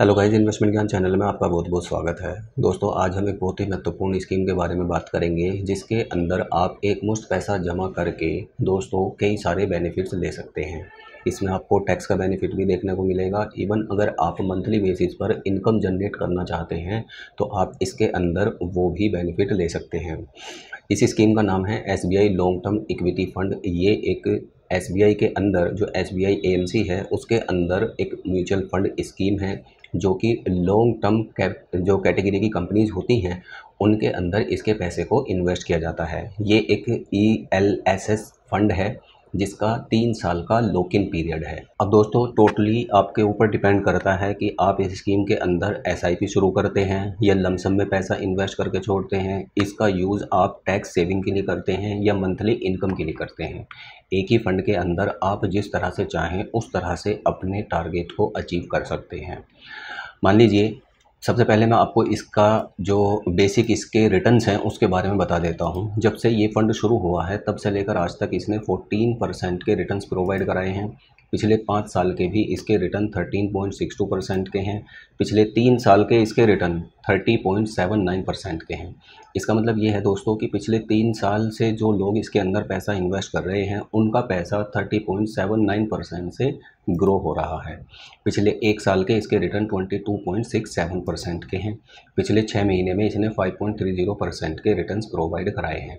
hello guys investment Gyaan channel में आपका बहुत बहुत स्वागत है दोस्तों आज हम एक बहुत ही महत्वपूर्ण स्कीम के बारे में बात करेंगे जिसके अंदर आप एक मुश्त पैसा जमा करके दोस्तों कई सारे बेनिफिट्स ले सकते हैं इसमें आपको टैक्स का बेनिफिट भी देखने को मिलेगा इवन अगर आप मंथली बेसिस पर इनकम जनरेट करना चाहते हैं तो आप इसके अंदर वो भी बेनिफिट ले सकते हैं इस स्कीम का नाम है S long term equity fund ये एक एस के अंदर जो एस बी है उसके अंदर एक म्यूचुअल फंड स्कीम है जो कि लॉन्ग टर्म जो कैटेगरी की कंपनीज होती हैं उनके अंदर इसके पैसे को इन्वेस्ट किया जाता है ये एक E L S S fund है जिसका तीन साल का लॉक इन पीरियड है अब दोस्तों टोटली आपके ऊपर डिपेंड करता है कि आप इस स्कीम के अंदर एस शुरू करते हैं या लमसम में पैसा इन्वेस्ट करके छोड़ते हैं इसका यूज़ आप टैक्स सेविंग के लिए करते हैं या मंथली इनकम के लिए करते हैं एक ही फंड के अंदर आप जिस तरह से चाहें उस तरह से अपने टारगेट को अचीव कर सकते हैं मान लीजिए सबसे पहले मैं आपको इसका जो बेसिक इसके रिटर्न्स हैं उसके बारे में बता देता हूँ जब से ये फ़ंड शुरू हुआ है तब से लेकर आज तक इसने 14 परसेंट के रिटर्न्स प्रोवाइड कराए हैं पिछले पाँच साल के भी इसके रिटर्न 13.62 परसेंट के हैं पिछले तीन साल के इसके रिटर्न 30.79 परसेंट के हैं इसका मतलब ये है दोस्तों कि पिछले तीन साल से जो लोग इसके अंदर पैसा इन्वेस्ट कर रहे हैं उनका पैसा 30.79 परसेंट से ग्रो हो रहा है पिछले एक साल के इसके रिटर्न 22.67 परसेंट के हैं पिछले छः महीने में इसने 5.30 परसेंट के रिटर्न प्रोवाइड कराए हैं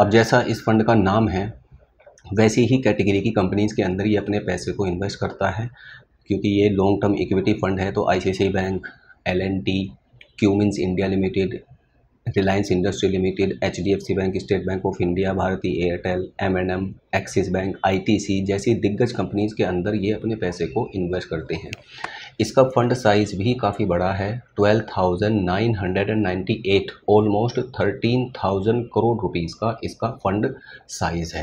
अब जैसा इस फंड का नाम है वैसी ही कैटेगरी की कंपनीज़ के अंदर ही अपने पैसे को इन्वेस्ट करता है क्योंकि ये लॉन्ग टर्म इक्विटी फंड है तो I bank L N T India Limited Reliance Industry Limited H D F C Bank State Bank of India Bharti Airtel M and M Axis Bank I T C जैसी दिग्गज companies के अंदर ये अपने पैसे को इन्वेस्ट करते हैं इसका फंड साइज़ भी काफ़ी बड़ा है 12,998 ऑलमोस्ट 13,000 करोड़ रुपीस का इसका फंड साइज़ है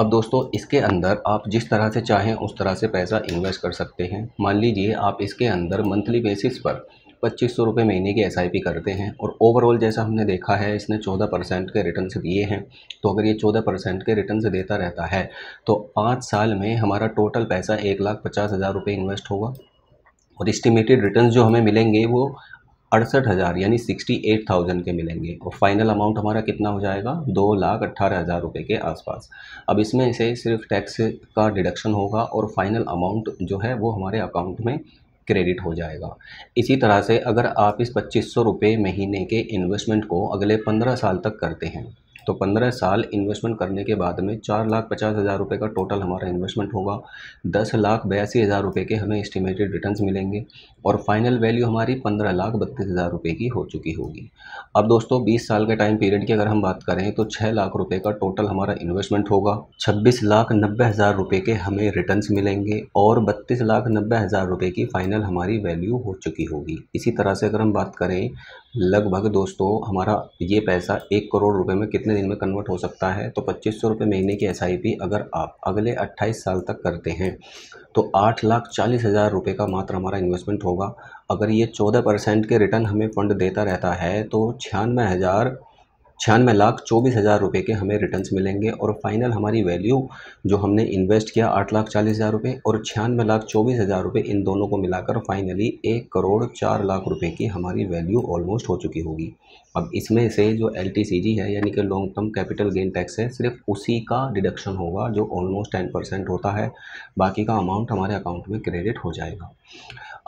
अब दोस्तों इसके अंदर आप जिस तरह से चाहें उस तरह से पैसा इन्वेस्ट कर सकते हैं मान लीजिए आप इसके अंदर मंथली बेसिस पर पच्चीस सौ रुपये महीने की एस करते हैं और ओवरऑल जैसा हमने देखा है इसने चौदह परसेंट के रिटर्न दिए हैं तो अगर ये चौदह परसेंट के रिटर्न देता रहता है तो पाँच साल में हमारा टोटल पैसा एक लाख पचास हज़ार रुपये इन्वेस्ट होगा और इस्टीमेटेड रिटर्न जो हमें मिलेंगे वो अड़सठ हज़ार यानी सिक्सटी एट थाउजेंड के मिलेंगे और फाइनल अमाउंट हमारा कितना हो जाएगा दो लाख अट्ठारह हज़ार रुपये के आसपास अब इसमें से सिर्फ टैक्स का डिडक्शन होगा और फाइनल अमाउंट जो है वो हमारे अकाउंट में क्रेडिट हो जाएगा इसी तरह से अगर आप इस पच्चीस सौ रुपये महीने के इन्वेस्टमेंट को अगले पंद्रह साल तक करते हैं तो पंद्रह साल इन्वेस्टमेंट करने के बाद में चार लाख पचास हज़ार रुपये का टोटल हमारा इन्वेस्टमेंट होगा दस लाख बयासी हज़ार रुपये के हमें एस्टिमेटेड रिटर्न्स मिलेंगे और फाइनल वैल्यू हमारी पंद्रह लाख बत्तीस हज़ार रुपये की हो चुकी होगी अब दोस्तों बीस साल के टाइम पीरियड की अगर हम बात करें तो छः लाख रुपये का टोटल हमारा इन्वेस्टमेंट होगा छब्बीस लाख नब्बे हज़ार रुपये के हमें रिटर्न्स मिलेंगे और बत्तीस लाख नब्बे हज़ार रुपये की फ़ाइनल हमारी वैल्यू हो चुकी होगी इसी तरह से अगर हम बात करें लगभग दोस्तों हमारा ये पैसा एक करोड़ रुपए में कितने दिन में कन्वर्ट हो सकता है तो पच्चीस सौ रुपये महीने की एस अगर आप अगले अट्ठाईस साल तक करते हैं तो आठ लाख चालीस हज़ार रुपये का मात्र हमारा इन्वेस्टमेंट होगा अगर ये चौदह परसेंट के रिटर्न हमें फ़ंड देता रहता है तो छियानवे हज़ार छियानवे लाख चौबीस हज़ार रुपये के हमें रिटर्न्स मिलेंगे और फाइनल हमारी वैल्यू जो हमने इन्वेस्ट किया आठ लाख चालीस हज़ार रुपये और छियानवे लाख चौबीस हज़ार रुपये इन दोनों को मिलाकर फाइनली एक करोड़ चार लाख रुपये की हमारी वैल्यू ऑलमोस्ट हो चुकी होगी अब इसमें से जो एल है यानी कि long term capital gain tax है सिर्फ उसी का डिडक्शन होगा जो ऑलमोस्ट टेन परसेंट होता है बाकी का अमाउंट हमारे अकाउंट में क्रेडिट हो जाएगा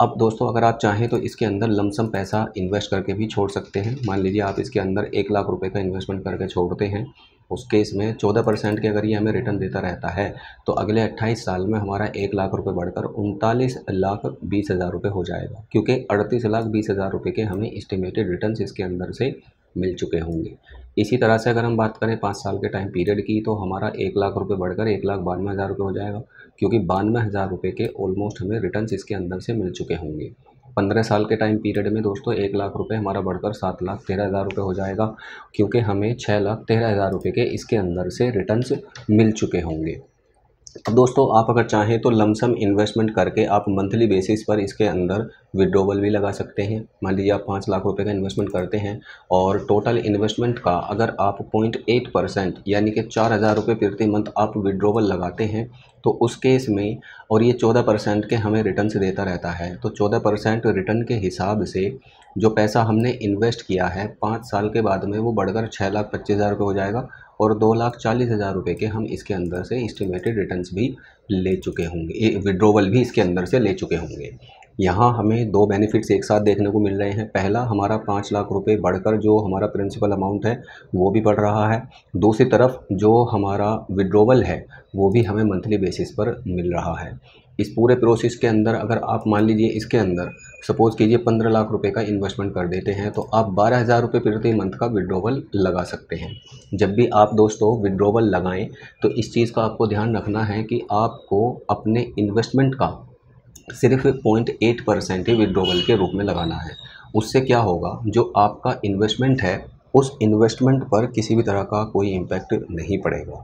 अब दोस्तों अगर आप चाहें तो इसके अंदर लमसम पैसा इन्वेस्ट करके भी छोड़ सकते हैं मान लीजिए आप इसके अंदर एक लाख रुपए का इन्वेस्टमेंट करके छोड़ते हैं उस केस में चौदह परसेंट के अगर ये हमें रिटर्न देता रहता है तो अगले अट्ठाईस साल में हमारा एक लाख रुपए बढ़कर उनतालीस लाख बीस हज़ार रुपये हो जाएगा क्योंकि अड़तीस लाख बीस हज़ार रुपये के हमें इस्टीमेटेड रिटर्न इसके अंदर से मिल चुके होंगे इसी तरह से अगर हम बात करें पाँच साल के टाइम पीरियड की तो हमारा एक लाख रुपये बढ़कर एक लाख बानवे हज़ार रुपये हो जाएगा क्योंकि बानवे हज़ार रुपये के ऑलमोस्ट हमें रिटर्न्स इसके अंदर से मिल चुके होंगे पंद्रह साल के टाइम पीरियड में दोस्तों एक लाख रुपये हमारा बढ़कर सात लाख तेरह हज़ार रुपये हो जाएगा क्योंकि हमें छः लाख तेरह हज़ार रुपये के इसके अंदर से रिटर्न्स मिल चुके होंगे दोस्तों आप अगर चाहें तो लमसम इन्वेस्टमेंट करके आप मंथली बेसिस पर इसके अंदर विड्रोवल भी लगा सकते हैं मान लीजिए आप पाँच लाख रुपए का इन्वेस्टमेंट करते हैं और टोटल इन्वेस्टमेंट का अगर आप पॉइंट एट परसेंट यानी कि चार हज़ार रुपये प्रति मंथ आप विड्रोवल लगाते हैं तो उस केस में और ये चौदह परसेंट के हमें रिटर्न से देता रहता है तो चौदह परसेंट रिटर्न के हिसाब से जो पैसा हमने इन्वेस्ट किया है पाँच साल के बाद में वो बढ़कर छः लाख पच्चीस हज़ार रुपये हो जाएगा और दो लाख चालीस हज़ार रुपये के हम इसके अंदर से इस्टीमेटेड रिटर्न भी ले चुके होंगे विड्रोवल भी इसके अंदर से ले चुके होंगे यहाँ हमें दो बेनिफिट्स एक साथ देखने को मिल रहे हैं पहला हमारा पाँच लाख रुपए बढ़कर जो हमारा प्रिंसिपल अमाउंट है वो भी बढ़ रहा है दूसरी तरफ जो हमारा विड्रोवल है वो भी हमें मंथली बेसिस पर मिल रहा है इस पूरे प्रोसेस के अंदर अगर आप मान लीजिए इसके अंदर सपोज़ कीजिए पंद्रह लाख रुपए का इन्वेस्टमेंट कर देते हैं तो आप बारह हज़ार रुपये प्रति मंथ का विड्रोवल लगा सकते हैं जब भी आप दोस्तों विड्रोवल लगाएं तो इस चीज़ का आपको ध्यान रखना है कि आपको अपने इन्वेस्टमेंट का सिर्फ पॉइंट एट परसेंट ही विड्रोवल के रूप में लगाना है उससे क्या होगा जो आपका इन्वेस्टमेंट है उस इन्वेस्टमेंट पर किसी भी तरह का कोई इम्पैक्ट नहीं पड़ेगा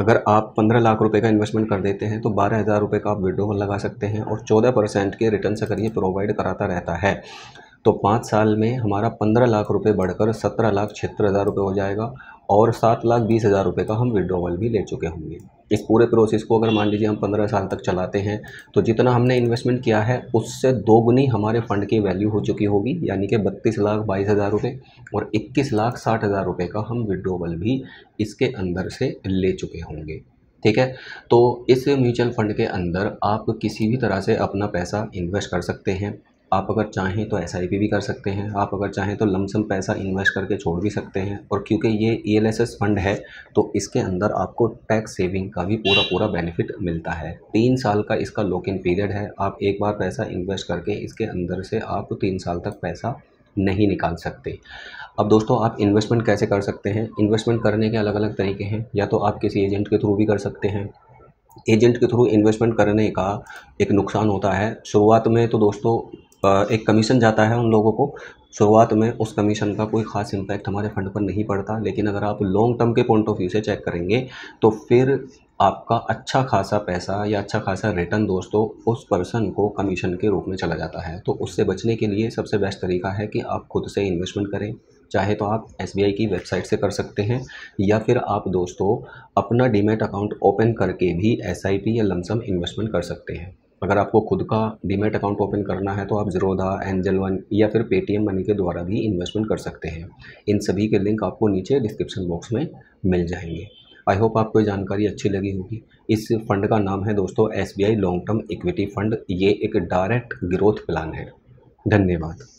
अगर आप पंद्रह लाख रुपए का इन्वेस्टमेंट कर देते हैं तो बारह हज़ार रुपये का आप विड्रोवल लगा सकते हैं और चौदह परसेंट के रिटर्न अगर ये प्रोवाइड कराता रहता है तो पाँच साल में हमारा पंद्रह लाख रुपए बढ़कर सत्रह लाख छिहत्तर हज़ार रुपये हो जाएगा और सात लाख बीस हज़ार रुपये का हम विड्रोवल भी ले चुके होंगे इस पूरे प्रोसेस को अगर मान लीजिए हम पंद्रह साल तक चलाते हैं तो जितना हमने इन्वेस्टमेंट किया है उससे दोगुनी हमारे फ़ंड की वैल्यू हो चुकी होगी यानी कि बत्तीस लाख बाईस हज़ार रुपये और इक्कीस लाख साठ हज़ार रुपये का हम विड्रोवल भी इसके अंदर से ले चुके होंगे ठीक है तो इस म्यूचुअल फ़ंड के अंदर आप किसी भी तरह से अपना पैसा इन्वेस्ट कर सकते हैं आप अगर चाहें तो एस भी कर सकते हैं आप अगर चाहें तो लमसम पैसा इन्वेस्ट करके छोड़ भी सकते हैं और क्योंकि ये ई e फंड है तो इसके अंदर आपको टैक्स सेविंग का भी पूरा पूरा बेनिफिट मिलता है तीन साल का इसका लॉक इन पीरियड है आप एक बार पैसा इन्वेस्ट करके इसके अंदर से आप तीन साल तक पैसा नहीं निकाल सकते अब दोस्तों आप इन्वेस्टमेंट कैसे कर सकते हैं इन्वेस्टमेंट करने के अलग अलग तरीके हैं या तो आप किसी एजेंट के थ्रू भी कर सकते हैं एजेंट के थ्रू इन्वेस्टमेंट करने का एक नुकसान होता है शुरुआत में तो दोस्तों एक कमीशन जाता है उन लोगों को शुरुआत में उस कमीशन का कोई खास इम्पैक्ट हमारे फंड पर नहीं पड़ता लेकिन अगर आप लॉन्ग टर्म के पॉइंट ऑफ व्यू से चेक करेंगे तो फिर आपका अच्छा खासा पैसा या अच्छा खासा रिटर्न दोस्तों उस पर्सन को कमीशन के रूप में चला जाता है तो उससे बचने के लिए सबसे बेस्ट तरीका है कि आप खुद से इन्वेस्टमेंट करें चाहे तो आप एस की वेबसाइट से कर सकते हैं या फिर आप दोस्तों अपना डीमेट अकाउंट ओपन करके भी एस या लमसम इन्वेस्टमेंट कर सकते हैं अगर आपको खुद का डीमेट अकाउंट ओपन करना है तो आप जरोधा एंजल वन या फिर पेटीएम मनी के द्वारा भी इन्वेस्टमेंट कर सकते हैं इन सभी के लिंक आपको नीचे डिस्क्रिप्शन बॉक्स में मिल जाएंगे आई होप आपको ये जानकारी अच्छी लगी होगी इस फंड का नाम है दोस्तों S long term equity fund ये एक डायरेक्ट ग्रोथ प्लान है धन्यवाद